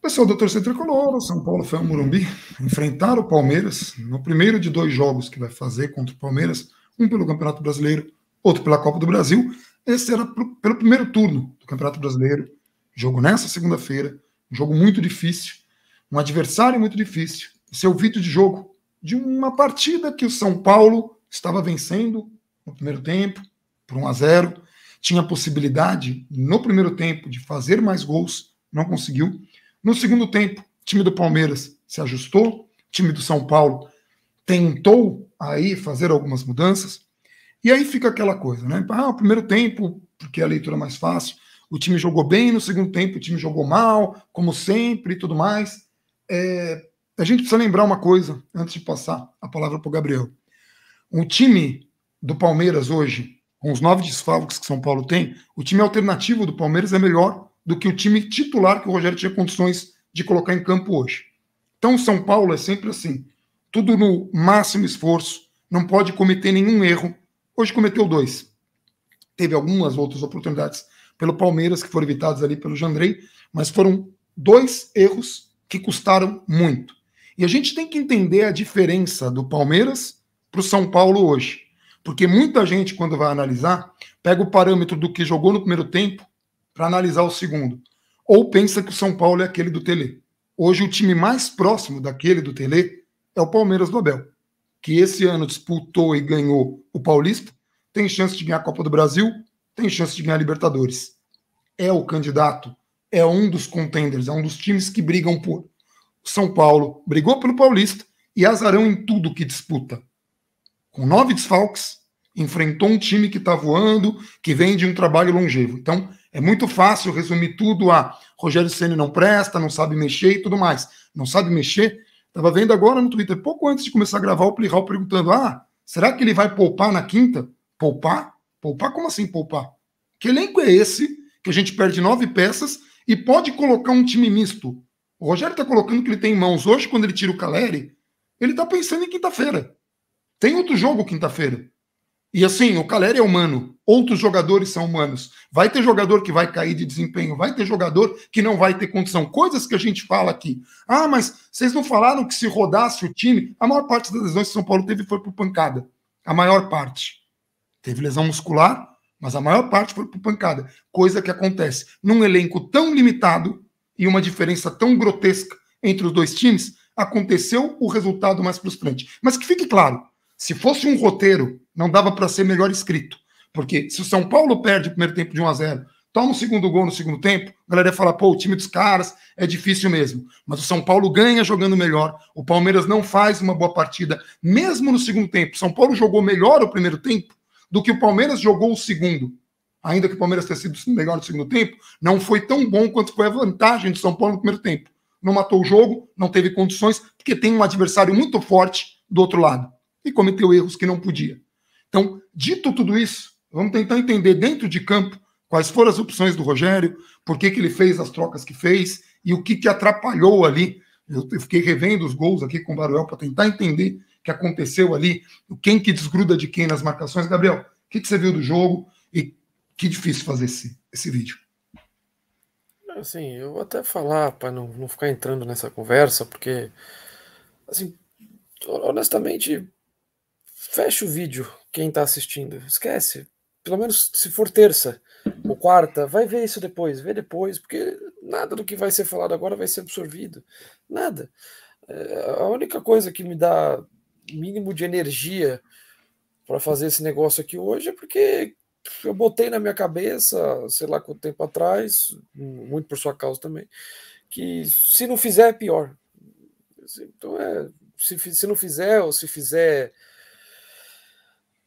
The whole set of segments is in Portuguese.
pessoal do torcida tricolor, o São Paulo foi ao Morumbi enfrentar o Palmeiras no primeiro de dois jogos que vai fazer contra o Palmeiras, um pelo Campeonato Brasileiro, outro pela Copa do Brasil. Esse era pelo primeiro turno do Campeonato Brasileiro. Jogo nessa segunda-feira, um jogo muito difícil, um adversário muito difícil. Esse é o vídeo de jogo de uma partida que o São Paulo estava vencendo no primeiro tempo, por 1 a 0, tinha a possibilidade no primeiro tempo de fazer mais gols, não conseguiu no segundo tempo, o time do Palmeiras se ajustou, o time do São Paulo tentou aí fazer algumas mudanças. E aí fica aquela coisa, né? Ah, o primeiro tempo, porque é a leitura é mais fácil, o time jogou bem, no segundo tempo o time jogou mal, como sempre e tudo mais. É, a gente precisa lembrar uma coisa antes de passar a palavra para o Gabriel. O time do Palmeiras hoje, com os nove desfalques que São Paulo tem, o time alternativo do Palmeiras é melhor do que o time titular que o Rogério tinha condições de colocar em campo hoje. Então, São Paulo é sempre assim, tudo no máximo esforço, não pode cometer nenhum erro. Hoje cometeu dois. Teve algumas outras oportunidades pelo Palmeiras que foram evitadas ali pelo Jandrei, mas foram dois erros que custaram muito. E a gente tem que entender a diferença do Palmeiras para o São Paulo hoje. Porque muita gente, quando vai analisar, pega o parâmetro do que jogou no primeiro tempo para analisar o segundo. Ou pensa que o São Paulo é aquele do Tele. Hoje, o time mais próximo daquele do Tele é o Palmeiras do Abel, que esse ano disputou e ganhou o Paulista, tem chance de ganhar a Copa do Brasil, tem chance de ganhar a Libertadores. É o candidato, é um dos contenders, é um dos times que brigam por. São Paulo brigou pelo Paulista e azarão em tudo que disputa. Com nove desfalques, enfrentou um time que está voando, que vem de um trabalho longevo. Então, é muito fácil resumir tudo a Rogério Ceni não presta, não sabe mexer e tudo mais. Não sabe mexer? Estava vendo agora no Twitter, pouco antes de começar a gravar, o Plihal perguntando: ah, será que ele vai poupar na quinta? Poupar? Poupar? Como assim poupar? Que elenco é esse que a gente perde nove peças e pode colocar um time misto? O Rogério está colocando que ele tem em mãos hoje, quando ele tira o Caleri, ele está pensando em quinta-feira. Tem outro jogo quinta-feira. E assim, o Caleri é humano, outros jogadores são humanos. Vai ter jogador que vai cair de desempenho, vai ter jogador que não vai ter condição. Coisas que a gente fala aqui. Ah, mas vocês não falaram que se rodasse o time, a maior parte das lesões que São Paulo teve foi por pancada. A maior parte. Teve lesão muscular, mas a maior parte foi por pancada. Coisa que acontece num elenco tão limitado e uma diferença tão grotesca entre os dois times, aconteceu o resultado mais frustrante. Mas que fique claro, se fosse um roteiro, não dava para ser melhor escrito. Porque se o São Paulo perde o primeiro tempo de 1 a 0 toma o segundo gol no segundo tempo, a galera ia falar, pô, o time dos caras é difícil mesmo. Mas o São Paulo ganha jogando melhor, o Palmeiras não faz uma boa partida, mesmo no segundo tempo. São Paulo jogou melhor o primeiro tempo do que o Palmeiras jogou o segundo. Ainda que o Palmeiras tenha sido melhor no segundo tempo, não foi tão bom quanto foi a vantagem do São Paulo no primeiro tempo. Não matou o jogo, não teve condições, porque tem um adversário muito forte do outro lado e cometeu erros que não podia. Então, dito tudo isso, vamos tentar entender dentro de campo quais foram as opções do Rogério, por que, que ele fez as trocas que fez e o que, que atrapalhou ali. Eu fiquei revendo os gols aqui com o Baruel para tentar entender o que aconteceu ali, quem que desgruda de quem nas marcações. Gabriel, o que, que você viu do jogo e que difícil fazer esse, esse vídeo. Assim, eu vou até falar para não, não ficar entrando nessa conversa, porque, assim, honestamente, fecha o vídeo, quem está assistindo. Esquece. Pelo menos se for terça ou quarta, vai ver isso depois, vê depois, porque nada do que vai ser falado agora vai ser absorvido. Nada. É, a única coisa que me dá mínimo de energia para fazer esse negócio aqui hoje é porque eu botei na minha cabeça, sei lá quanto tempo atrás, muito por sua causa também, que se não fizer é pior. Então é, se, se não fizer ou se fizer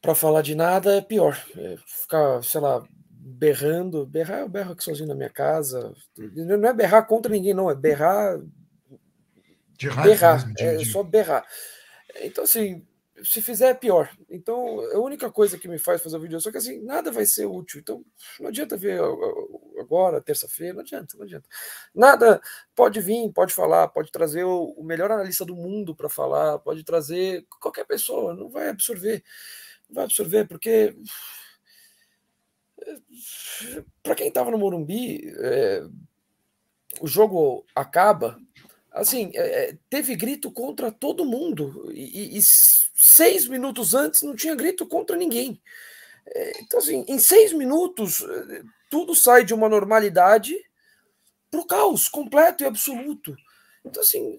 para falar de nada é pior. É ficar, sei lá, berrando. Berrar, eu berro aqui sozinho na minha casa. Não é berrar contra ninguém, não. É berrar. De raiva berrar. de, é só berrar. Então, assim, se fizer é pior. Então, a única coisa que me faz fazer o vídeo, é só que assim, nada vai ser útil. Então, não adianta ver agora, terça-feira, não adianta, não adianta. Nada, pode vir, pode falar, pode trazer o melhor analista do mundo para falar, pode trazer qualquer pessoa, não vai absorver vai absorver, porque para quem estava no Morumbi, é, o jogo acaba. Assim, é, é teve grito contra todo mundo e, e, seis minutos antes não tinha grito contra ninguém. É, então, assim, em seis minutos é, tudo sai de uma normalidade para o caos completo e absoluto. Então, assim,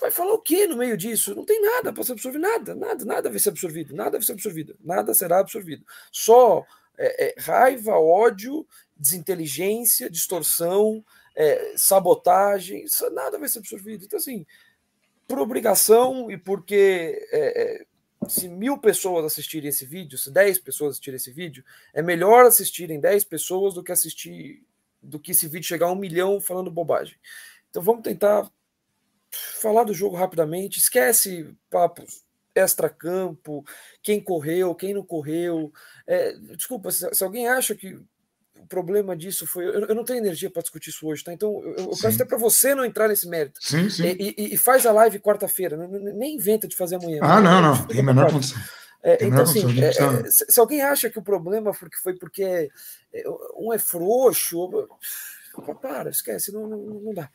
vai falar o que no meio disso? Não tem nada para ser absorvido, nada, nada, nada vai ser absorvido, nada vai ser absorvido, nada será absorvido. Só é, é, raiva, ódio, desinteligência, distorção, é, sabotagem, isso, nada vai ser absorvido. Então, assim, por obrigação e porque é, é, se mil pessoas assistirem esse vídeo, se dez pessoas assistirem esse vídeo, é melhor assistirem dez pessoas do que assistir, do que esse vídeo chegar a um milhão falando bobagem. Então vamos tentar falar do jogo rapidamente, esquece papos extra-campo, quem correu, quem não correu. É, desculpa, se, se, alguém acha que o problema disso foi. Eu, eu não tenho energia para discutir isso hoje, tá? Então eu, eu peço até para você não entrar nesse mérito. Sim, sim. E, e, e faz a live quarta-feira, né? nem inventa de fazer amanhã. Ah, não, não, tem a menor condição. É, então, assim, é, é, se alguém acha que o problema foi porque, foi porque é, é, um é frouxo, para, esquece, não, não, não dá.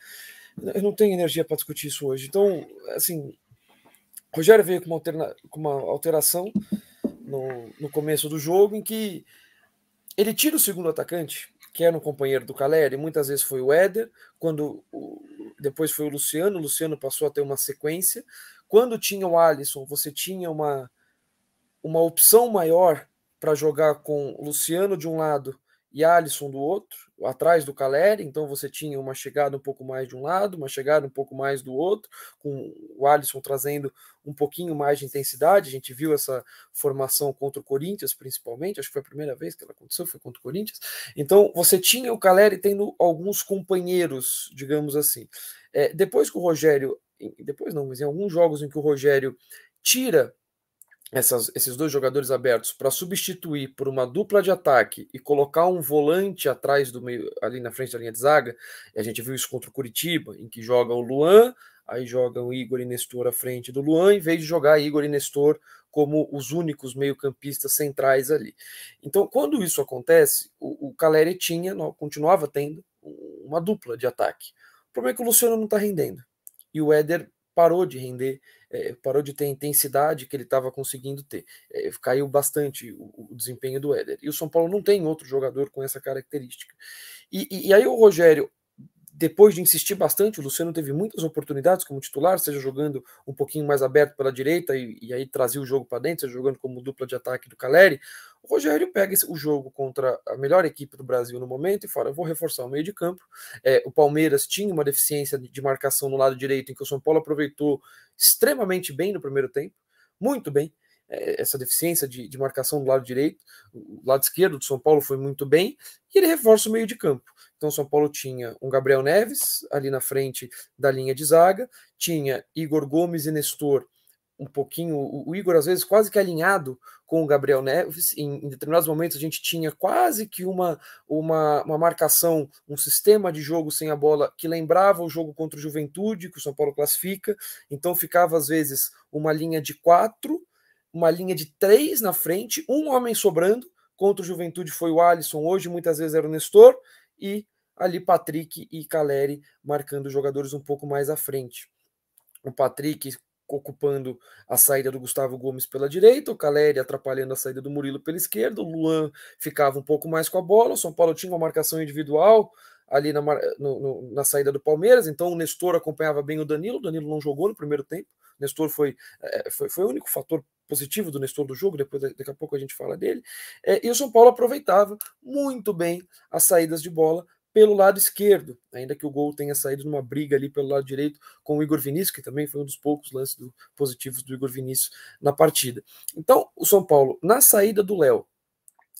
Eu não tenho energia para discutir isso hoje. Então, assim, Rogério veio com uma, alterna, com uma alteração no, no começo do jogo em que ele tira o segundo atacante, que era um companheiro do Caleri, muitas vezes foi o Éder, quando depois foi o Luciano, o Luciano passou a ter uma sequência. Quando tinha o Alisson, você tinha uma, uma opção maior para jogar com o Luciano de um lado e Alisson do outro, atrás do Caleri, então você tinha uma chegada um pouco mais de um lado, uma chegada um pouco mais do outro, com o Alisson trazendo um pouquinho mais de intensidade. A gente viu essa formação contra o Corinthians, principalmente, acho que foi a primeira vez que ela aconteceu, foi contra o Corinthians. Então você tinha o Caleri tendo alguns companheiros, digamos assim. É, depois que o Rogério, depois não, mas em alguns jogos em que o Rogério tira essas, esses dois jogadores abertos para substituir por uma dupla de ataque e colocar um volante atrás do meio, ali na frente da linha de zaga, e a gente viu isso contra o Curitiba, em que joga o Luan, aí jogam Igor e Nestor à frente do Luan, em vez de jogar Igor e Nestor como os únicos meio-campistas centrais ali. Então, quando isso acontece, o, o Caleri tinha, continuava tendo uma dupla de ataque. O problema é que o Luciano não está rendendo. E o Éder parou de render, é, parou de ter a intensidade que ele estava conseguindo ter. É, caiu bastante o, o, desempenho do Éder. E o São Paulo não tem outro jogador com essa característica. E, e, e aí o Rogério depois de insistir bastante, o Luciano teve muitas oportunidades como titular, seja jogando um pouquinho mais aberto pela direita e, e aí trazia o jogo para dentro, seja jogando como dupla de ataque do Caleri. O Rogério pega esse, o jogo contra a melhor equipe do Brasil no momento e fala: eu vou reforçar o meio de campo. É, o Palmeiras tinha uma deficiência de marcação no lado direito, em que o São Paulo aproveitou extremamente bem no primeiro tempo, muito bem. É, essa deficiência de, de, marcação do lado direito, o lado esquerdo do São Paulo foi muito bem, e ele reforça o meio de campo. Então o São Paulo tinha um Gabriel Neves ali na frente da linha de zaga, tinha Igor Gomes e Nestor um pouquinho, o, Igor às vezes quase que alinhado com o Gabriel Neves, em, em determinados momentos a gente tinha quase que uma, uma, uma marcação, um sistema de jogo sem a bola que lembrava o jogo contra o Juventude, que o São Paulo classifica, então ficava às vezes uma linha de quatro, uma linha de três na frente, um homem sobrando. Contra o Juventude foi o Alisson, hoje muitas vezes era o Nestor, e ali Patrick e Caleri marcando os jogadores um pouco mais à frente. O Patrick ocupando a saída do Gustavo Gomes pela direita, o Caleri atrapalhando a saída do Murilo pela esquerda, o Luan ficava um pouco mais com a bola, o São Paulo tinha uma marcação individual ali na, no, no, na saída do Palmeiras, então o Nestor acompanhava bem o Danilo, o Danilo não jogou no primeiro tempo, Nestor foi, eh, foi, foi o único fator positivo do Nestor do jogo, depois daqui a pouco a gente fala dele. É, e o São Paulo aproveitava muito bem as saídas de bola pelo lado esquerdo, ainda que o gol tenha saído numa briga ali pelo lado direito com o Igor Vinícius, que também foi um dos poucos lances do, positivos do Igor Vinícius na partida. Então, o São Paulo, na saída do Léo,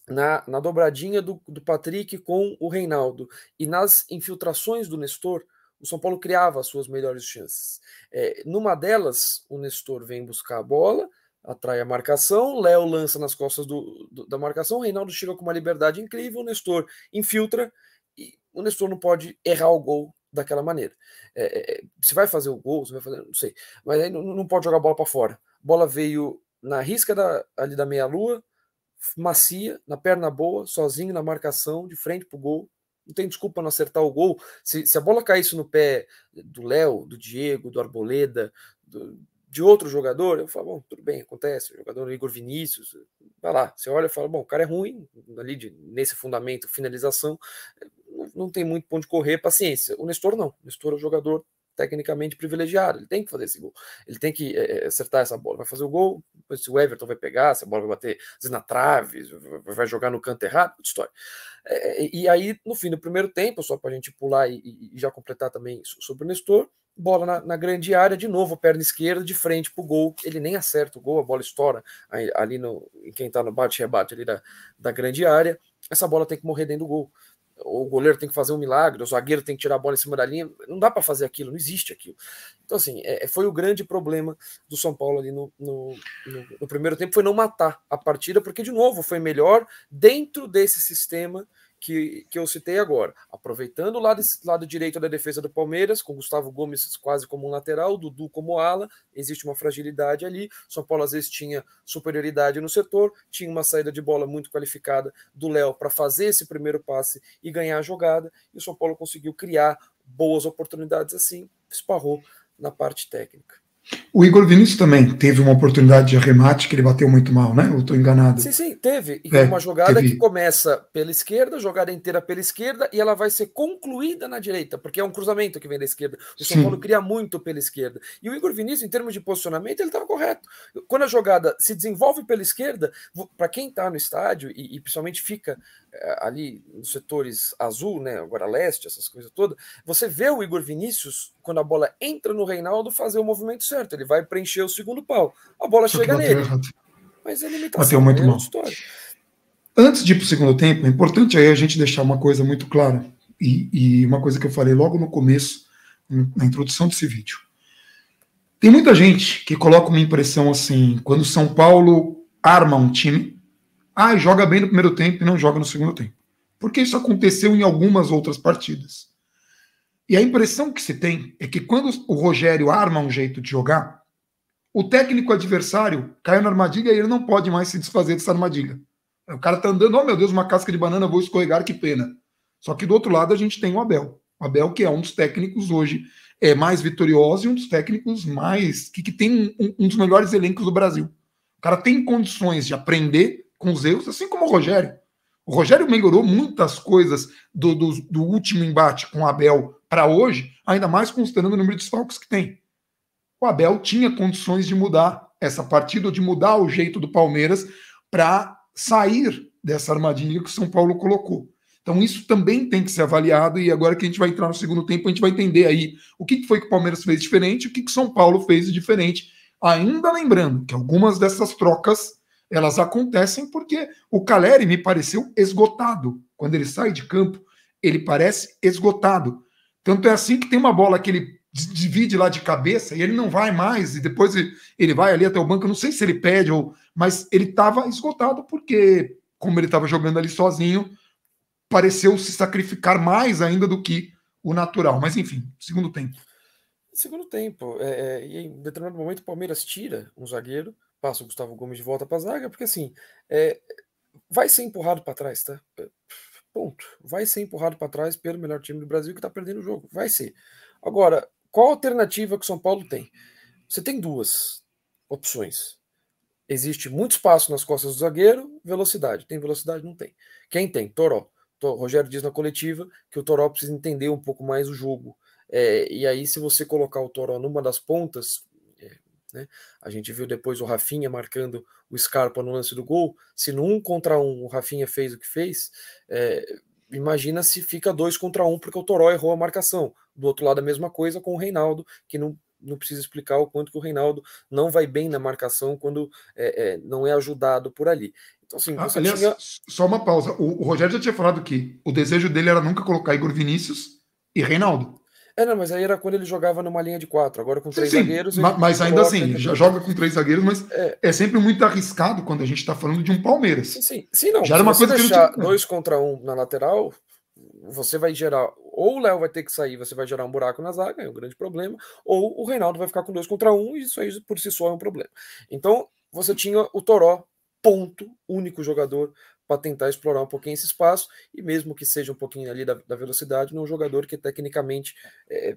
na, na dobradinha do, do Patrick com o Reinaldo e nas infiltrações do Nestor, o São Paulo criava as suas melhores chances. É, numa delas, o Nestor vem buscar a bola, atrai a marcação, Léo lança nas costas do, do, da marcação, Reinaldo chega com uma liberdade incrível, o Nestor infiltra e o Nestor não pode errar o gol daquela maneira. É, é, é se vai fazer o gol, se vai fazer, não sei, mas aí não, não pode jogar a bola para fora. A bola veio na risca da, ali da meia-lua, macia, na perna boa, sozinho na marcação, de frente pro gol, não tem desculpa não acertar o gol. Se, se a bola caísse no pé do Léo, do Diego, do Arboleda, do, de outro jogador, eu falo, bom, tudo bem, acontece. O jogador Igor Vinícius, vai lá, você olha e fala, bom, o cara é ruim ali de, nesse fundamento, finalização, não, não tem muito ponto de correr, paciência. O Nestor não, o Nestor é o jogador tecnicamente privilegiado. Ele tem que fazer esse gol. Ele tem que é, acertar essa bola. Vai fazer o gol, se o Everton vai pegar, se a bola vai bater na trave, vai jogar no canto errado, história. É, é e aí, no fim do primeiro tempo, só para a gente pular e, e, já completar também sobre o Nestor, bola na, na grande área, de novo, perna esquerda, de frente para o gol. Ele nem acerta o gol, a bola estoura ali no, em quem está no bate-rebate ali da, da grande área. Essa bola tem que morrer dentro do gol o goleiro tem que fazer um milagre, o zagueiro tem que tirar a bola em cima da linha. Não dá para fazer aquilo, não existe aquilo. Então, assim, é, é, foi o grande problema do São Paulo ali no, no, no, no primeiro tempo, foi não matar a partida, porque, de novo, foi melhor dentro desse sistema que, que eu citei agora. Aproveitando o lado, lado direito da defesa do Palmeiras, com Gustavo Gomes quase como um lateral, Dudu como ala, existe uma fragilidade ali. São Paulo às vezes tinha superioridade no setor, tinha uma saída de bola muito qualificada do Léo para fazer esse primeiro passe e ganhar a jogada, e o São Paulo conseguiu criar boas oportunidades assim, esparrou na parte técnica. O Igor Vinícius também teve uma oportunidade de arremate que ele bateu muito mal, né? Eu estou enganado. Sim, sim, teve. E é, uma jogada teve. que começa pela esquerda, jogada inteira pela esquerda, e ela vai ser concluída na direita, porque é um cruzamento que vem da esquerda. O sim. São Paulo cria muito pela esquerda. E o Igor Vinícius, em termos de posicionamento, ele estava correto. Quando a jogada se desenvolve pela esquerda, para quem está no estádio e, e principalmente fica ali nos setores azul, né, agora leste, essas coisas todas, você vê o Igor Vinícius, quando a bola entra no Reinaldo, fazer o movimento certo, ele vai preencher o segundo pau, a bola Só chega nele. Mas ele é limitação, Bateu muito é mal. História. Antes de ir para o segundo tempo, é importante aí a gente deixar uma coisa muito clara, e, e uma coisa que eu falei logo no começo, na introdução desse vídeo. Tem muita gente que coloca uma impressão assim, quando São Paulo arma um time, ah, joga bem no primeiro tempo e não joga no segundo tempo. Porque isso aconteceu em algumas outras partidas. E a impressão que se tem é que quando o Rogério arma um jeito de jogar, o técnico adversário caiu na armadilha e ele não pode mais se desfazer dessa armadilha. O cara tá andando, oh meu Deus, uma casca de banana, vou escorregar, que pena. Só que do outro lado a gente tem o Abel. O Abel, que é um dos técnicos hoje é mais vitorioso e um dos técnicos mais. que, que tem um, um dos melhores elencos do Brasil. O cara tem condições de aprender com os erros, assim como o Rogério. O Rogério melhorou muitas coisas do, do, do último embate com o Abel para hoje, ainda mais considerando o número de desfalques que tem. O Abel tinha condições de mudar essa partida, de mudar o jeito do Palmeiras para sair dessa armadilha que o São Paulo colocou. Então isso também tem que ser avaliado e agora que a gente vai entrar no segundo tempo, a gente vai entender aí o que foi que o Palmeiras fez diferente, o que o São Paulo fez diferente. Ainda lembrando que algumas dessas trocas elas acontecem porque o Caleri me pareceu esgotado. Quando ele sai de campo, ele parece esgotado. Tanto é assim que tem uma bola que ele divide lá de cabeça e ele não vai mais, e depois ele vai ali até o banco, não sei se ele pede, ou, mas ele estava esgotado porque, como ele estava jogando ali sozinho, pareceu se sacrificar mais ainda do que o natural. Mas enfim, segundo tempo. Segundo tempo, é, é, e em determinado momento o Palmeiras tira um zagueiro passa o Gustavo Gomes de volta para a zaga, porque assim, é, vai ser empurrado para trás, tá? Ponto. Vai ser empurrado para trás pelo melhor time do Brasil que está perdendo o jogo. Vai ser. Agora, qual a alternativa que o São Paulo tem? Você tem duas opções. Existe muito espaço nas costas do zagueiro, velocidade. Tem velocidade? Não tem. Quem tem? Toró. O Rogério diz na coletiva que o Toró precisa entender um pouco mais o jogo. É, e aí, se você colocar o Toró numa das pontas, né? A gente viu depois o Rafinha marcando o Scarpa no lance do gol. Se no um contra um o Rafinha fez o que fez, é, imagina se fica dois contra um porque o Toró errou a marcação. Do outro lado, a mesma coisa com o Reinaldo, que não, não precisa explicar o quanto que o Reinaldo não vai bem na marcação quando é, é, não é ajudado por ali. Então, assim, ah, aliás, tinha... só uma pausa. O, o Rogério já tinha falado que o desejo dele era nunca colocar Igor Vinícius e Reinaldo. É, não, mas aí era quando ele jogava numa linha de quatro, agora com três sim, sim. zagueiros. Mas, mas ainda assim, já joga com três zagueiros, mas é. é sempre muito arriscado quando a gente está falando de um Palmeiras. Sim, sim, sim não. Já era uma coisa dois contra um na lateral, você vai gerar. Ou o Léo vai ter que sair, você vai gerar um buraco na zaga, é um grande problema, ou o Reinaldo vai ficar com dois contra um, e isso aí por si só é um problema. Então, você tinha o Toró, ponto, único jogador para tentar explorar um pouquinho esse espaço e mesmo que seja um pouquinho ali da, da velocidade num jogador que é tecnicamente é,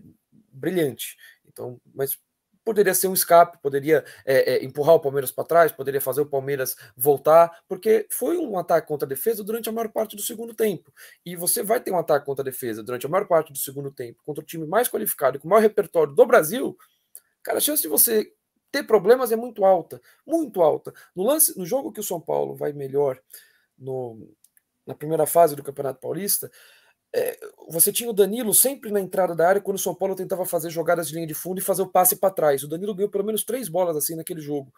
brilhante. Então, mas poderia ser um escape, poderia é, é, empurrar o Palmeiras para trás, poderia fazer o Palmeiras voltar, porque foi um ataque contra a defesa durante a maior parte do segundo tempo. E você vai ter um ataque contra a defesa durante a maior parte do segundo tempo, contra o time mais qualificado, com o maior repertório do Brasil, cara, a chance de você ter problemas é muito alta, muito alta. No lance, no jogo que o São Paulo vai melhor, no, na primeira fase do Campeonato Paulista, é, você tinha o Danilo sempre na entrada da área quando o São Paulo tentava fazer jogadas de linha de fundo e fazer o passe para trás. O Danilo ganhou pelo menos três bolas assim naquele jogo.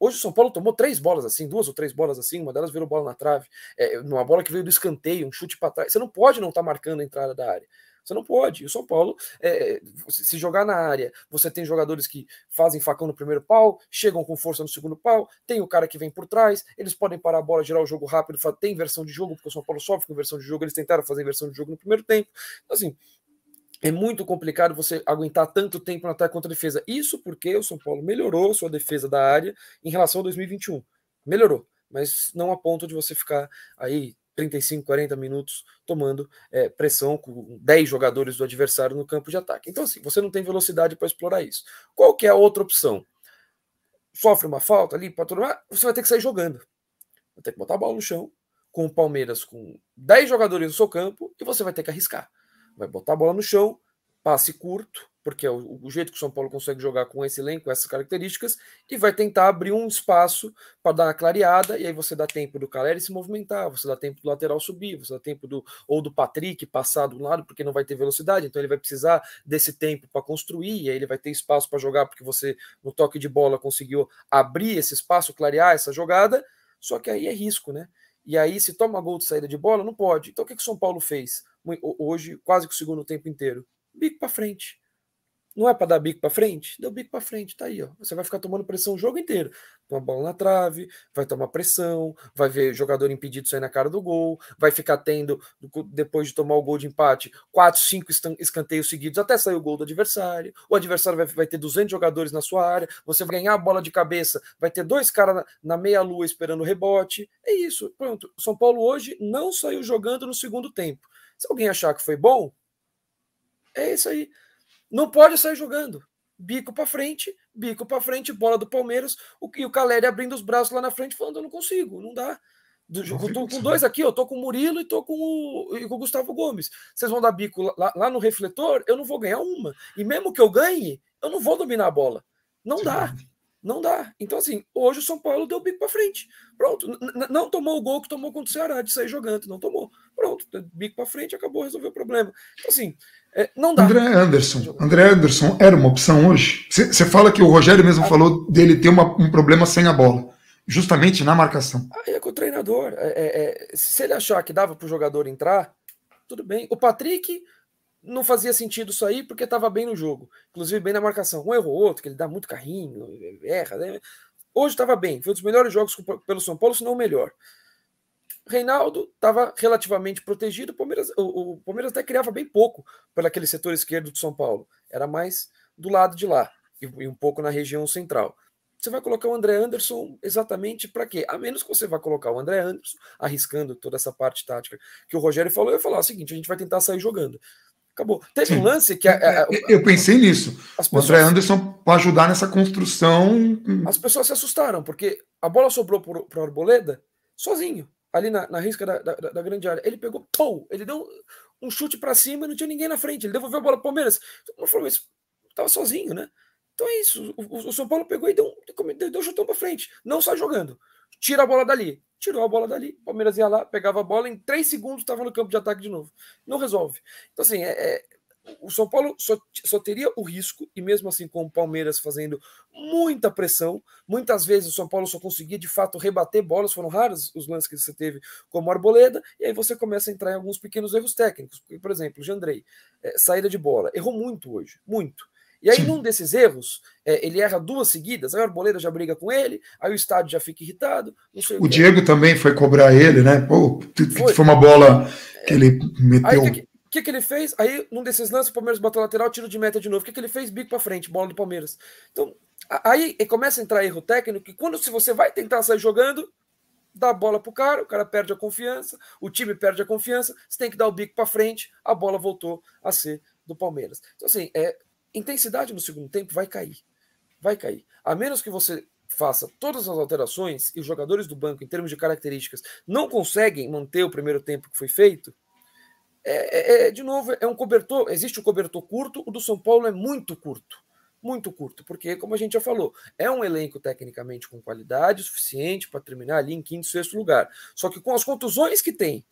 Hoje o São Paulo tomou três bolas assim, duas ou três bolas assim, uma delas virou bola na trave, é, uma bola que veio do escanteio, um chute para trás. Você não pode não estar tá marcando a entrada da área. Você não pode. E o São Paulo, é, é se jogar na área, você tem jogadores que fazem facão no primeiro pau, chegam com força no segundo pau, tem o cara que vem por trás, eles podem parar a bola, gerar o jogo rápido, tem inversão de jogo, porque o São Paulo sofre com inversão de jogo, eles tentaram fazer inversão de jogo no primeiro tempo. Então, assim, é muito complicado você aguentar tanto tempo no ataque contra a defesa. Isso porque o São Paulo melhorou sua defesa da área em relação a 2021. Melhorou, mas não a ponto de você ficar aí 35, 40 minutos tomando é, pressão com 10 jogadores do adversário no campo de ataque. Então, assim, você não tem velocidade para explorar isso. Qual que é a outra opção? Sofre uma falta ali para tornar você vai ter que sair jogando. Vai ter que botar a bola no chão, com o Palmeiras com 10 jogadores no seu campo, e você vai ter que arriscar. Vai botar a bola no chão, passe curto, porque é o, o, jeito que o São Paulo consegue jogar com esse elenco, essas características, e vai tentar abrir um espaço para dar uma clareada, e aí você dá tempo do Caleri se movimentar, você dá tempo do lateral subir, você dá tempo do ou do Patrick passar do lado, porque não vai ter velocidade, então ele vai precisar desse tempo para construir, e aí ele vai ter espaço para jogar, porque você, no toque de bola, conseguiu abrir esse espaço, clarear essa jogada, só que aí é risco, né? E aí, se toma gol de saída de bola, não pode. Então, o que, que o São Paulo fez hoje, quase que o segundo tempo inteiro? Bico para frente não é para dar bico para frente? Deu bico para frente, tá aí, ó. Você vai ficar tomando pressão o jogo inteiro. Uma bola na trave, vai tomar pressão, vai ver jogador impedido sair na cara do gol, vai ficar tendo, depois de tomar o gol de empate, quatro, cinco escanteios seguidos até sair o gol do adversário. O adversário vai, vai ter 200 jogadores na sua área, você vai ganhar a bola de cabeça, vai ter dois caras na, na meia-lua esperando o rebote. É isso, pronto. São Paulo hoje não saiu jogando no segundo tempo. Se alguém achar que foi bom, é isso aí. Não pode sair jogando. Bico para frente, bico para frente, bola do Palmeiras. O, e o Caleri abrindo os braços lá na frente, falando: eu não consigo, não dá. Do, eu tô com assim. dois aqui, eu tô com o Murilo e tô com o, e com o Gustavo Gomes. Vocês vão dar bico lá, lá, no refletor, eu não vou ganhar uma. E mesmo que eu ganhe, eu não vou dominar a bola. Não Sim. dá. Não dá. Então, assim, hoje o São Paulo deu bico para frente. Pronto. não tomou o gol que tomou contra o Ceará de sair jogando. Não tomou. Pronto. Bico para frente, acabou, resolveu o problema. Então, assim, é, não dá. André Anderson. André Anderson era uma opção hoje. Você fala que o Rogério mesmo ah, falou dele ter uma, um problema sem a bola, justamente na marcação. Aí ah, é com o treinador. É, é, é se ele achar que dava para o jogador entrar, tudo bem. O Patrick não fazia sentido isso aí porque estava bem no jogo, inclusive bem na marcação. Um erro outro, que ele dá muito carrinho, erra. Né? Hoje estava bem, foi um dos melhores jogos pelo São Paulo, se não o melhor. Reinaldo estava relativamente protegido. O Palmeiras, o, o, Palmeiras até criava bem pouco para aquele setor esquerdo de São Paulo. Era mais do lado de lá e, e um pouco na região central. Você vai colocar o André Anderson exatamente para quê? A menos que você vá colocar o André Anderson, arriscando toda essa parte tática que o Rogério falou, eu ia falar o seguinte: a gente vai tentar sair jogando. Acabou. Teve Sim. um lance que. A, a, a, eu pensei nisso. Pessoas, o André Anderson para ajudar nessa construção. As pessoas se assustaram, porque a bola sobrou para o Arboleda sozinho ali na, na risca da, da, da, grande área. Ele pegou, pou, ele deu um chute para cima e não tinha ninguém na frente. Ele devolveu a bola para o Palmeiras. O Fluminense estava sozinho, né? Então é isso. O, o, São Paulo pegou e deu, deu, deu um chutão para frente. Não sai jogando. Tira a bola dali. Tirou a bola dali. O Palmeiras ia lá, pegava a bola, em três segundos estava no campo de ataque de novo. Não resolve. Então, assim, é, é o São Paulo só, só, teria o risco, e mesmo assim com o Palmeiras fazendo muita pressão, muitas vezes o São Paulo só conseguia de fato rebater bolas, foram raros os lances que você teve como Arboleda, e aí você começa a entrar em alguns pequenos erros técnicos. Por exemplo, Jandrei, é, saída de bola, errou muito hoje, muito. E aí, num desses erros, é, ele erra duas seguidas, aí o Arboleda já briga com ele, aí o estádio já fica irritado. o, o Diego também foi cobrar ele, né? Pô, foi, foi uma bola que ele meteu. Aí, que, que ele fez? Aí, num desses lances, o Palmeiras bota lateral, tiro de meta de novo. O que, que ele fez? Bico para frente, bola do Palmeiras. Então, aí começa a entrar erro técnico, que quando se você vai tentar sair jogando, dá a bola pro cara, o cara perde a confiança, o time perde a confiança, você tem que dar o bico para frente, a bola voltou a ser do Palmeiras. Então, assim, é, intensidade no segundo tempo vai cair. Vai cair. A menos que você faça todas as alterações e os jogadores do banco, em termos de características, não conseguem manter o primeiro tempo que foi feito, é, é, é, de novo, é um cobertor, existe o cobertor curto, o do São Paulo é muito curto, muito curto, porque, como a gente já falou, é um elenco tecnicamente com qualidade suficiente para terminar ali em quinto, sexto lugar. Só que com as contusões que tem,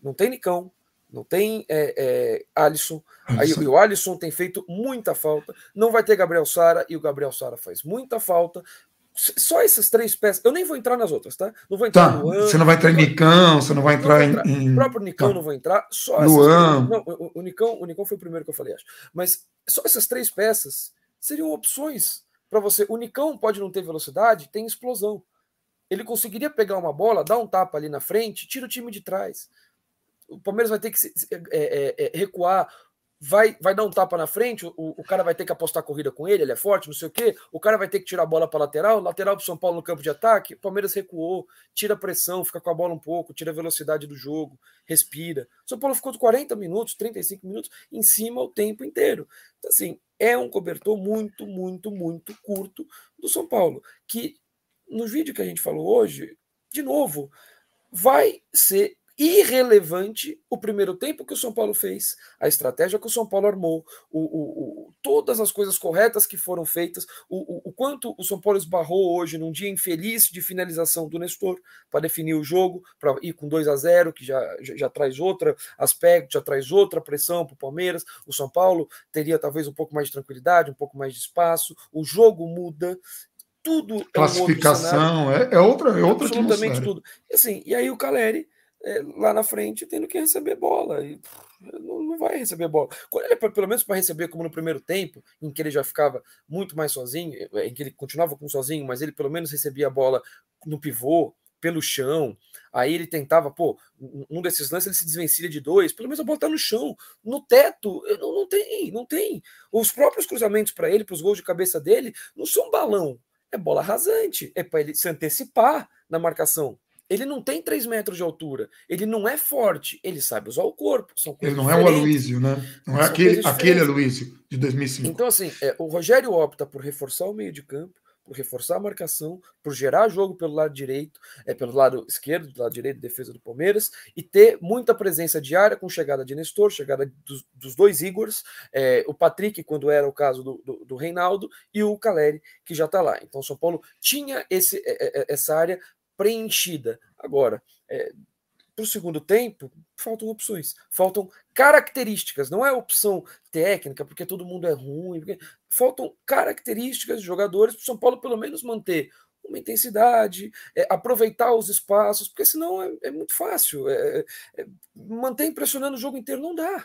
não tem Nicão, não tem é, é, Alisson. Aí, o Alisson tem feito muita falta. Não vai ter Gabriel Sara e o Gabriel Sara faz muita falta. Só essas três peças. Eu nem vou entrar nas outras, tá? Não vou entrar tá. no Luan. Você não vai entrar em Nicão, você não vai entrar, não entrar. em. O próprio Nicão tá. não vou entrar. Só Luan. Não, o, o, Nicão, o Nicão foi o primeiro que eu falei, acho. Mas só essas três peças seriam opções para você. O Nicão pode não ter velocidade, tem explosão. Ele conseguiria pegar uma bola, dar um tapa ali na frente, tira o time de trás. O Palmeiras vai ter que se, é, é, é, recuar vai, vai dar um tapa na frente, o, o cara vai ter que apostar corrida com ele, ele é forte, não sei o quê, o cara vai ter que tirar a bola para lateral, lateral para São Paulo no campo de ataque, o Palmeiras recuou, tira a pressão, fica com a bola um pouco, tira a velocidade do jogo, respira. O São Paulo ficou 40 minutos, 35 minutos em cima o tempo inteiro. Então, assim, é um cobertor muito, muito, muito curto do São Paulo, que no vídeo que a gente falou hoje, de novo, vai ser irrelevante o primeiro tempo que o São Paulo fez, a estratégia que o São Paulo armou, o, o, o todas as coisas corretas que foram feitas, o, o, quanto o São Paulo esbarrou hoje num dia infeliz de finalização do Nestor para definir o jogo, para ir com 2 a 0 que já, já, já traz outro aspecto, já traz outra pressão para o Palmeiras. O São Paulo teria talvez um pouco mais de tranquilidade, um pouco mais de espaço, o jogo muda tudo classificação é, um é, é outra é outra absolutamente tudo assim e aí o Caleri é, lá na frente tendo que receber bola. E não, não vai receber bola. Quando ele, pelo menos para receber, como no primeiro tempo, em que ele já ficava muito mais sozinho, é, é, em que ele continuava com sozinho, mas ele pelo menos recebia a bola no pivô, pelo chão. Aí ele tentava, pô, um desses lances ele se desvencilha de dois, pelo menos a bola tá no chão, no teto. Não, não tem, não tem. Os próprios cruzamentos para ele, para os gols de cabeça dele, não são balão. É bola rasante, é para ele se antecipar na marcação. Ele não tem 3 metros de altura, ele não é forte, ele sabe usar o corpo. ele não é o Aloísio, né? Não é aquele, aquele Aloísio de 2005. Então, assim, é, o Rogério opta por reforçar o meio de campo, por reforçar a marcação, por gerar jogo pelo lado direito, é pelo lado esquerdo, do lado direito, defesa do Palmeiras, e ter muita presença diária com chegada de Nestor, chegada dos, dos dois Igors, é, o Patrick, quando era o caso do, do, do Reinaldo, e o Caleri, que já está lá. Então, o São Paulo tinha esse, é, é, é, essa área preenchida. Agora, é, para o segundo tempo, faltam opções, faltam características, não é opção técnica, porque todo mundo é ruim, porque... faltam características de jogadores para o São Paulo pelo menos manter uma intensidade, é, aproveitar os espaços, porque senão é, é muito fácil. É, é, é manter impressionando o jogo inteiro não dá.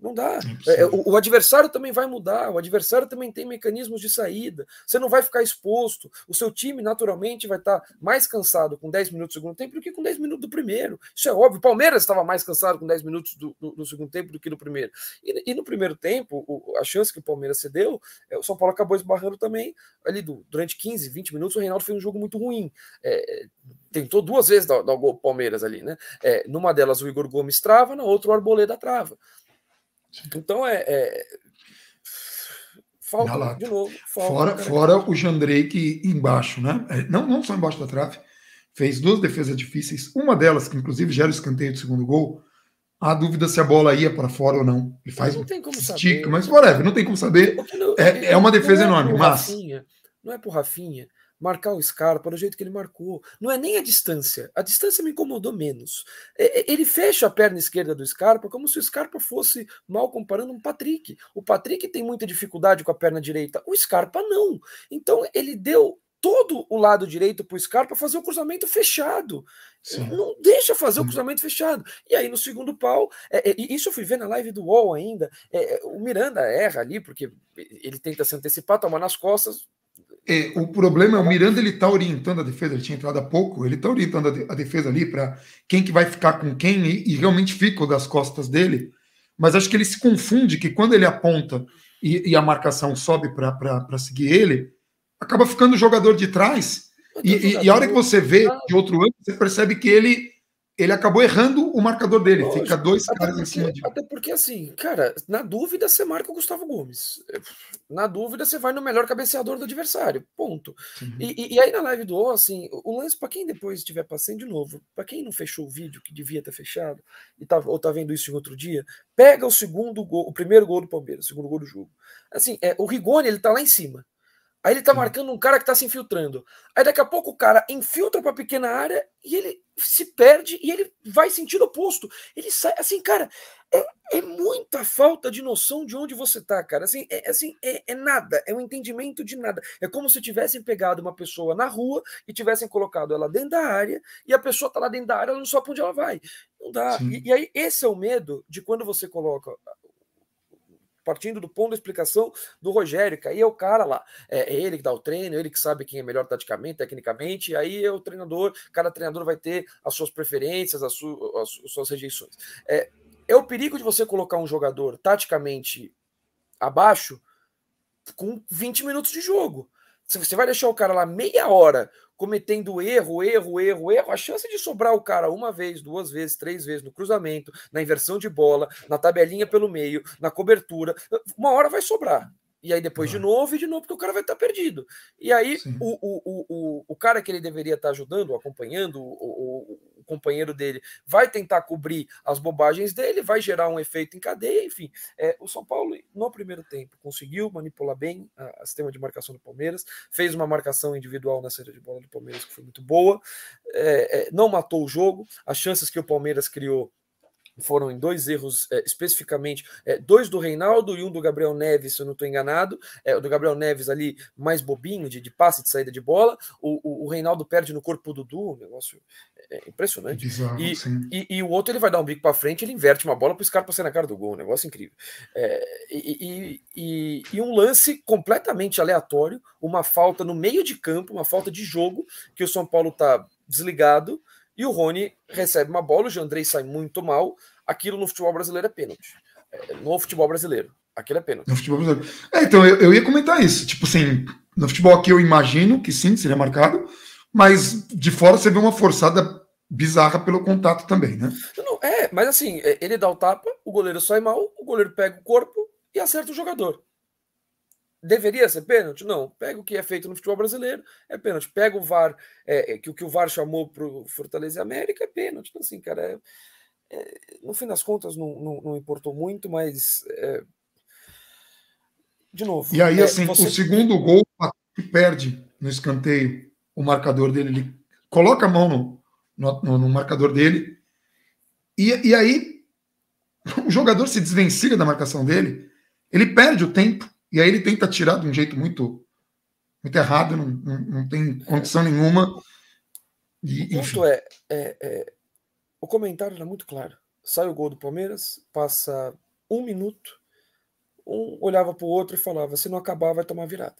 Não dá. É, é, é o, o, adversário também vai mudar, o adversário também tem mecanismos de saída. Você não vai ficar exposto. O seu time, naturalmente, vai estar tá mais cansado com 10 minutos do segundo tempo do que com 10 minutos do primeiro. Isso é óbvio. O Palmeiras estava mais cansado com 10 minutos do, do, do, segundo tempo do que no primeiro. E, e no primeiro tempo, o, a chance que o Palmeiras cedeu, é, o São Paulo acabou esbarrando também. Ali do, durante 15, 20 minutos, o Reinaldo fez um jogo muito ruim. É, tentou duas vezes dar, o gol Palmeiras ali, né? É, numa delas, o Igor Gomes trava, na outra, o Arboleda trava. Então é. é... Falta, de novo. Falta, fora, fora o Jandrei que embaixo, né? É, não, não só embaixo da trave, fez duas defesas difíceis, uma delas, que inclusive gera o escanteio do segundo gol. Há dúvida se a bola ia para fora ou não. Ele faz não um estica, saber. mas whatever, não tem como saber. Não, é, é uma defesa é enorme, mas não é pro Rafinha marcar o Scarpa do jeito que ele marcou. Não é nem a distância. A distância me incomodou menos. Ele fecha a perna esquerda do Scarpa como se o Scarpa fosse, mal comparando, um Patrick. O Patrick tem muita dificuldade com a perna direita. O Scarpa não. Então ele deu todo o lado direito para o Scarpa fazer o cruzamento fechado. Sim. Não deixa fazer Sim. o cruzamento fechado. E aí no segundo pau, é, é, isso eu fui ver na live do UOL ainda. É, é, o Miranda erra ali, porque ele tenta se antecipar, toma nas costas, é, o problema é o Miranda ele está orientando a defesa, ele tinha entrado há pouco, ele está orientando a, defesa ali para quem que vai ficar com quem e, e realmente fica das costas dele. Mas acho que ele se confunde que quando ele aponta e, e a marcação sobe para seguir ele, acaba ficando o jogador de trás. E, e, a hora que você vê de outro ângulo, você percebe que ele ele acabou errando o marcador dele. Lógico, Fica dois caras porque, em cima de. Até porque, assim, cara, na dúvida você marca o Gustavo Gomes. Na dúvida você vai no melhor cabeceador do adversário. Ponto. Uhum. E, e, aí na live do O, assim, o lance, para quem depois estiver passando de novo, para quem não fechou o vídeo, que devia ter fechado, e tá, ou tá vendo isso em outro dia, pega o segundo gol, o primeiro gol do Palmeiras, o segundo gol do jogo. Assim, é, o Rigoni, ele tá lá em cima. Aí ele tá uhum. marcando um cara que tá se infiltrando. Aí daqui a pouco o cara infiltra pra pequena área e ele se perde e ele vai sentido oposto. Ele sai. Assim, cara, é, é muita falta de noção de onde você tá, cara. Assim, é, assim é, é, nada, é um entendimento de nada. É como se tivessem pegado uma pessoa na rua e tivessem colocado ela dentro da área e a pessoa tá lá dentro da área, ela não sabe pra onde ela vai. Não dá. E, e aí, esse é o medo de quando você coloca partindo do ponto da explicação do Rogério, que aí é o cara lá, é, é ele que dá o treino, é ele que sabe quem é melhor taticamente, tecnicamente, aí é o treinador, cada treinador vai ter as suas preferências, as, su, as, as suas rejeições. É, é o perigo de você colocar um jogador taticamente abaixo com 20 minutos de jogo. Se você vai deixar o cara lá meia hora cometendo erro, erro, erro, erro, a chance de sobrar o cara uma vez, duas vezes, três vezes no cruzamento, na inversão de bola, na tabelinha pelo meio, na cobertura, uma hora vai sobrar. E aí depois de novo e de novo, porque o cara vai estar perdido. E aí o, o, o, o, cara que ele deveria estar ajudando, acompanhando, o, companheiro dele, vai tentar cobrir as bobagens dele, vai gerar um efeito em cadeia, enfim. É, o São Paulo, no primeiro tempo, conseguiu manipular bem ah, o sistema de marcação do Palmeiras, fez uma marcação individual na saída de bola do Palmeiras que foi muito boa, é, é, não matou o jogo, as chances que o Palmeiras criou foram em dois erros é, especificamente, é, dois do Reinaldo e um do Gabriel Neves, se eu não estou enganado, é, o do Gabriel Neves ali mais bobinho, de, de passe, de saída de bola, o, o, o Reinaldo perde no corpo do Dudu, um negócio é, impressionante, bizarro, e, e, e, o outro ele vai dar um bico para frente, ele inverte uma bola para o Scarpa sair na cara do gol, um negócio incrível, é, e, e, e um lance completamente aleatório, uma falta no meio de campo, uma falta de jogo, que o São Paulo está desligado, e o Rony recebe uma bola, o Andrei sai muito mal. Aquilo no futebol brasileiro é pênalti. É, no futebol brasileiro, aquilo é pênalti. No futebol brasileiro. É, então, eu, eu ia comentar isso. Tipo assim, no futebol aqui eu imagino que sim, seria marcado, mas de fora você vê uma forçada bizarra pelo contato também, né? Não, é, mas assim, é, ele dá o tapa, o goleiro sai mal, o goleiro pega o corpo e acerta o jogador. Deveria ser pênalti? Não. Pega o que é feito no futebol brasileiro, é pênalti. Pega o VAR, é, é que o que o VAR chamou para o Fortaleza e América, é pênalti. Então, assim, cara, é, é, no fim das contas, não, não, não importou muito, mas. É, de novo. E aí, é, assim, você... o segundo gol perde no escanteio o marcador dele. Ele coloca a mão no, no, no marcador dele. E, e aí, o jogador se desvencilha da marcação dele, ele perde o tempo e aí ele tenta tirar de um jeito muito muito errado, não, não, não tem condição nenhuma. E, o ponto é, é, é, o comentário era muito claro. Sai o gol do Palmeiras, passa um minuto, um olhava para o outro e falava: se não acabar, vai tomar virada.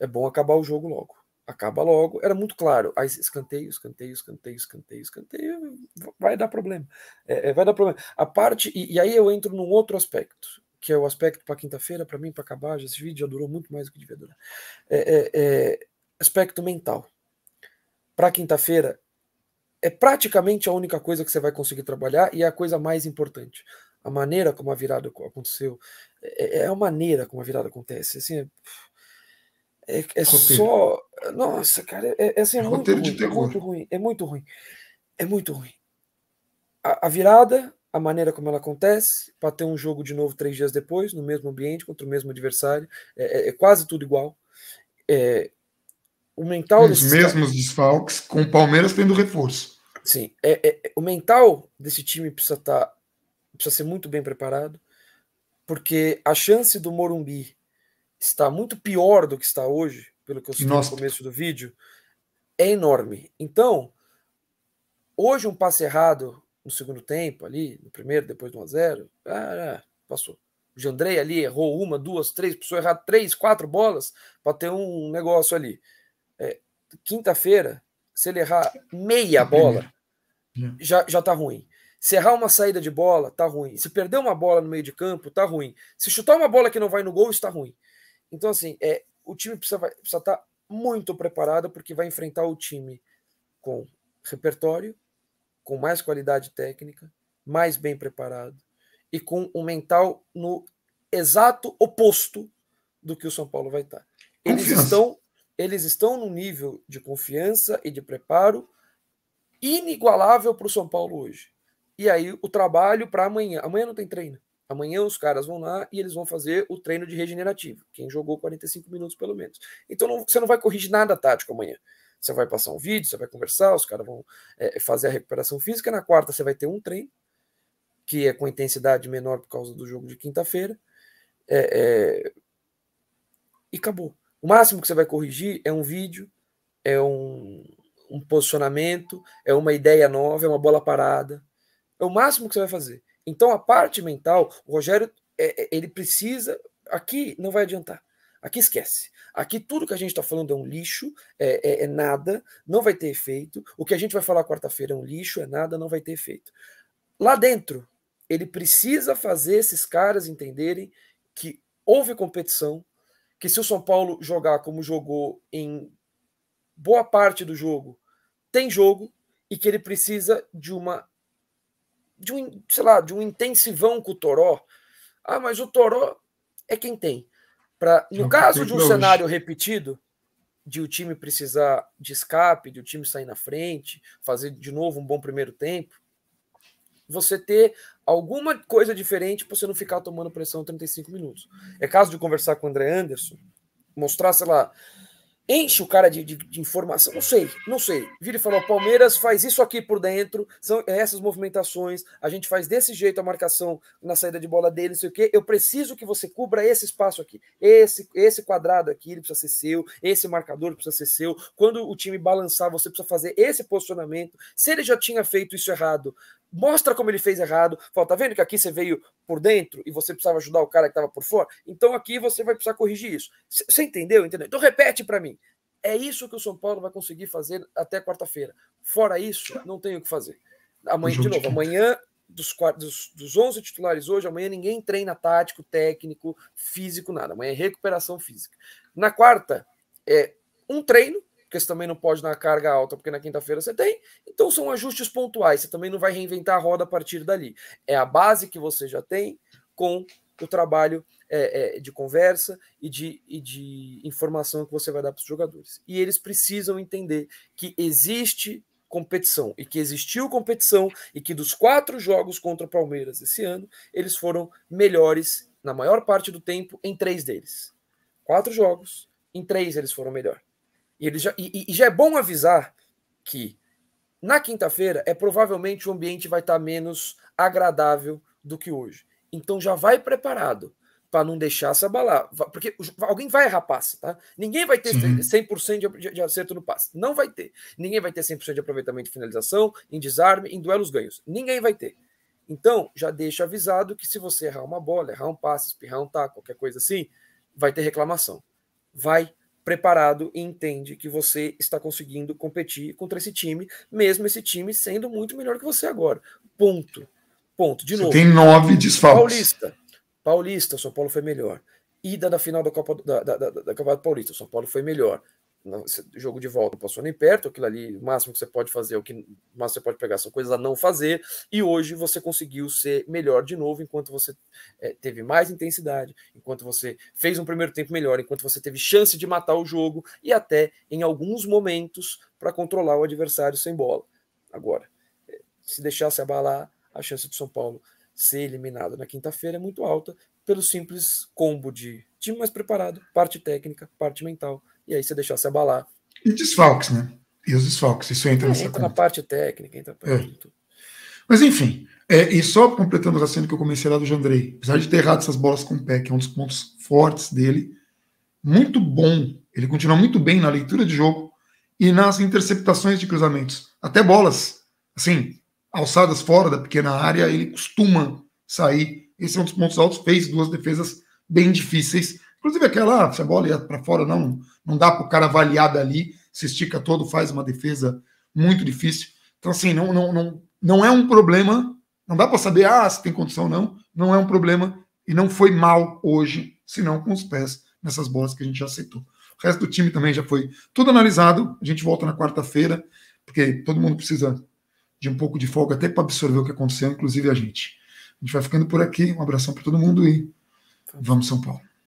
É bom acabar o jogo logo. Acaba logo, era muito claro. Aí escanteio, escanteio, escanteio, escanteio, escanteio, vai dar problema. É, é, vai dar problema. A parte, e, e aí eu entro num outro aspecto que é o aspecto para quinta-feira, para mim, para acabar, esse vídeo já durou muito mais do que devia durar. É, é, é, aspecto mental. Para quinta-feira, é praticamente a única coisa que você vai conseguir trabalhar e é a coisa mais importante. A maneira como a virada aconteceu, é, é, é, a maneira como a virada acontece. Assim, é, é só. Nossa, cara, é, assim, é muito ruim, muito ruim. É muito ruim. É muito ruim. A, a virada a maneira como ela acontece, para ter um jogo de novo três dias depois, no mesmo ambiente, contra o mesmo adversário, é, é, é quase tudo igual. É, o mental. Os mesmos desfalques, com o Palmeiras tendo reforço. Sim, é, é, é o mental desse time precisa estar, tá, precisa ser muito bem preparado, porque a chance do Morumbi estar muito pior do que está hoje, pelo que eu citei no começo do vídeo, é enorme. Então, hoje um passe errado no segundo tempo ali, no primeiro, depois do 1x0. Ah, ah, passou. O Jandrei ali errou uma, duas, três, precisou errar três, quatro bolas para ter um negócio ali. É, Quinta-feira, se ele errar meia bola, uhum. já, já tá ruim. Se errar uma saída de bola, tá ruim. Se perder uma bola no meio de campo, tá ruim. Se chutar uma bola que não vai no gol, está ruim. Então, assim, é, o time precisa estar precisa tá muito preparado porque vai enfrentar o time com repertório com mais qualidade técnica, mais bem preparado e com um mental no exato oposto do que o São Paulo vai estar. Eles confiança. estão eles estão num nível de confiança e de preparo inigualável para o São Paulo hoje. E aí o trabalho para amanhã. Amanhã não tem treino. Amanhã os caras vão lá e eles vão fazer o treino de regenerativo. Quem jogou 45 minutos, pelo menos. Então não, você não vai corrigir nada tático amanhã. Você vai passar um vídeo, você vai conversar, os caras vão é, fazer a recuperação física. Na quarta, você vai ter um treino, que é com intensidade menor por causa do jogo de quinta-feira. É, é... E acabou. O máximo que você vai corrigir é um vídeo, é um, um posicionamento, é uma ideia nova, é uma bola parada. É o máximo que você vai fazer. Então, a parte mental, o Rogério, é, é, ele precisa. Aqui não vai adiantar. Aqui esquece. Aqui tudo que a gente está falando é um lixo, é, é, é, nada, não vai ter efeito. O que a gente vai falar quarta-feira é um lixo, é nada, não vai ter efeito. Lá dentro, ele precisa fazer esses caras entenderem que houve competição, que se o São Paulo jogar como jogou em boa parte do jogo, tem jogo e que ele precisa de uma de um, sei lá, de um intensivão com o Toró. Ah, mas o Toró é quem tem. Pra, no caso de um cenário repetido, de o time precisar de escape, de o time sair na frente, fazer de novo um bom primeiro tempo, você ter alguma coisa diferente para você não ficar tomando pressão 35 minutos. É caso de conversar com o André Anderson, mostrar, sei lá, enche o cara de, de, de, informação. Não sei, não sei. Vira e falou: Palmeiras faz isso aqui por dentro, são é, essas movimentações, a gente faz desse jeito a marcação na saída de bola dele, não sei o quê. Eu preciso que você cubra esse espaço aqui. Esse, esse quadrado aqui, ele precisa ser seu, esse marcador precisa ser seu. Quando o time balançar, você precisa fazer esse posicionamento. Se ele já tinha feito isso errado mostra como ele fez errado. Fala, tá vendo que aqui você veio por dentro e você precisava ajudar o cara que estava por fora? Então aqui você vai precisar corrigir isso. você entendeu? Entendeu? Então repete para mim. É isso que o São Paulo vai conseguir fazer até quarta-feira. Fora isso, não tem o que fazer. Amanhã, de novo, amanhã, dos, dos, dos 11 titulares hoje, amanhã ninguém treina tático, técnico, físico, nada. Amanhã é recuperação física. Na quarta, é um treino, porque você também não pode na carga alta, porque na quinta-feira você tem. Então são ajustes pontuais, você também não vai reinventar a roda a partir dali. É a base que você já tem com o trabalho é, é, de conversa e de, e de informação que você vai dar para os jogadores. E eles precisam entender que existe competição e que existiu competição e que dos quatro jogos contra o Palmeiras esse ano, eles foram melhores na maior parte do tempo em três deles. Quatro jogos, em três eles foram melhor. E, ele já, e, e já é bom avisar que na quinta-feira é provavelmente o ambiente vai estar tá menos agradável do que hoje. Então já vai preparado para não deixar se abalar. Porque alguém vai errar passe, tá? Ninguém vai ter 100% de, de acerto no passe. Não vai ter. Ninguém vai ter 100% de aproveitamento de finalização, em desarme, em duelos ganhos. Ninguém vai ter. Então, já deixa avisado que se você errar uma bola, errar um passe, espirrar um taco, qualquer coisa assim, vai ter reclamação. Vai preparado e entende que você está conseguindo competir contra esse time, mesmo esse time sendo muito melhor que você agora. Ponto. Ponto. De você novo. Tem nove desfalques. Paulista. Paulista, São Paulo foi melhor. Ida da final da Copa da, da, da, da Copa Paulista, São Paulo foi melhor jogo de volta não passou nem perto, aquilo ali, o máximo que você pode fazer, o que o máximo você pode pegar são coisas a não fazer, e hoje você conseguiu ser melhor de novo, enquanto você é, teve mais intensidade, enquanto você fez um primeiro tempo melhor, enquanto você teve chance de matar o jogo, e até em alguns momentos para controlar o adversário sem bola. Agora, é, se deixasse abalar, a chance de São Paulo ser eliminado na quinta-feira é muito alta, pelo simples combo de time mais preparado, parte técnica, parte mental, e aí você deixar se abalar. E desfalques, né? E os desfalques, isso entra é, nessa entra conta. na parte técnica, entra é. Mas enfim, é, e só completando o raciocínio que eu comecei lá do Jandrei, apesar de ter errado essas bolas com o pé, que é um dos pontos fortes dele, muito bom, ele continua muito bem na leitura de jogo e nas interceptações de cruzamentos, até bolas, assim, alçadas fora da pequena área, ele costuma sair. Esse é um dos pontos altos, fez duas defesas bem difíceis. Inclusive aquela, ah, se a bola ia para fora, não, não dá para o cara avaliar dali, se estica todo, faz uma defesa muito difícil. Então, assim, não, não, não, não é um problema, não dá para saber ah, se tem condição ou não, não é um problema, e não foi mal hoje, senão com os pés nessas bolas que a gente já aceitou. O resto do time também já foi tudo analisado, a gente volta na quarta-feira, porque todo mundo precisa de um pouco de folga até para absorver o que aconteceu, inclusive a gente. A gente vai ficando por aqui, um abração para todo mundo e Vamos São Paulo.